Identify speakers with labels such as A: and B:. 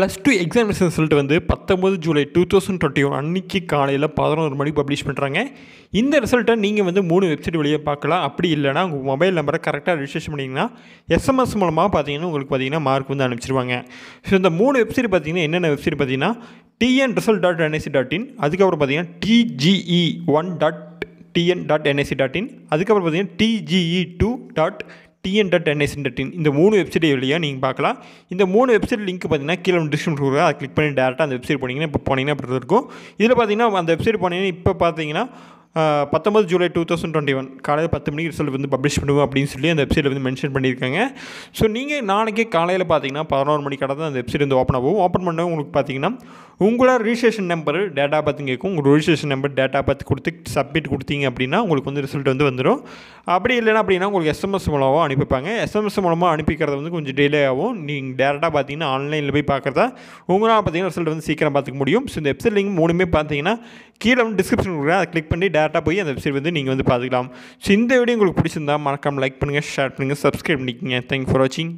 A: plus two exam result வந்து பத்தொம்பது July two thousand twenty one அன்றைக்கி காலையில் பதினோரு மணிக்கு பப்ளிஷ் பண்ணுறாங்க இந்த ரிசல்ட்டை நீங்கள் வந்து மூணு வெப்சைட் வழியாக பார்க்கலாம் அப்படி இல்லைனா உங்கள் மொபைல் நம்பரை கரெக்டாக ரிஜிஸ்ட்ரேஷன் பண்ணிங்கன்னா எஸ்எம்எஸ் மூலமாக பார்த்தீங்கன்னா உங்களுக்கு பார்த்தீங்கன்னா மார்க் வந்து அனுப்பிச்சிருவாங்க ஸோ இந்த மூணு வெப்சைட் பார்த்தீங்கன்னா என்னென்ன வெப்சைட் பார்த்தீங்கன்னா TN result dot NIC dot in அதுக்கப்புறம் பார்த்தீங்கன்னா DGE one dot TN dot NIC dot in அதுக்கப்புறம் பார்த்தீங்கன்னா DGE two dot TN dot NIC dot in இந்த மூணு வெப்சைட் வழியாக நீங்கள் பார்க்கலாம் இந்த மூணு வெப்சைட் லிங்க் பார்த்தீங்கன்னா கீழே டிஸ்கிரிப்ஷன் கொடுக்குறோம் அதை கிளிக் பண்ணி டேரெக்டாக அந்த வெப்சைட் போனீங்கன்னா இப்போ போனீங்கன்னா அப்படி இருக்கும் இதில் பார்த்தீங்கன்னா அந்த வெப்சைட் போனீங்கன்னா இப்போ பார்த்தீங்கன்னா பத்தொம்பது July two thousand twenty one காலையில் பத்து மணிக்கு ரிசல்ட் வந்து பப்ளிஷ் பண்ணுவோம் அப்படின்னு சொல்லி அந்த வெப்சைட்டில் வந்து மென்ஷன் பண்ணியிருக்காங்க ஸோ நீங்கள் நாளைக்கே காலையில் பார்த்தீங்கன்னா பதினோரு மணிக்கு தான் அந்த வெப்சைட் வந்து ஓப்பன் ஆகும் ஓப்பன் பண்ண உங்களுக்கு பார்த்தீங்கன்னா உங்களோட ரிஜிஸ்ட்ரேஷன் நம்பர் டேட்டா பார்த்து கேட்கும் உங்கள் ரிஜிஸ்ட்ரேஷன் நம்பர் டேட்டா பார்த்து கொடுத்து சப்மிட் கொடுத்தீங்க அப்படின்னா உங்களுக்கு வந்து ரிசல்ட் வந்து வந்துடும் அப்படி இல்லைனா அப்படின்னா உங்களுக்கு எஸ்எம்எஸ் மூலமாக அனுப்பிப்பாங்க எஸ்எம்எஸ் மூலமாக அனுப்பிக்கிறது வந்து கொஞ்சம் டிலே ஆகும் நீங்கள் டேரெக்டாக பார்த்தீங்கன்னா ஆன்லைனில் போய் பார்க்குறதா உங்களால் பார்த்தீங்கன்னா ரிசல்ட் வந்து சீக்கிரம் பார்த்துக்க முடியும் ஸோ இந்த வெப்சைட் லிங்க் மூணுமே பார்த்தீங்கன்னா கீழே வந்து டிஸ்கிரிப்ஷன் கொடுக்குறேன் அதை கிளிக் பண்ணி டேரெக்டாக போய் அந்த வெப்சைட் வந்து நீங்கள் வந்து பார்த்துக்கலாம் ஸோ இந்த வீடியோ உங்களுக்கு பிடிச்சிருந்தா மறக்காமல் லைக் பண்ணுங்கள் ஷேர் பண்ணுங்கள் சப்ஸ்கிரைப் பண்ணிக்கோங்க தேங்க்ஸ் ஃபார் வாட்சிங்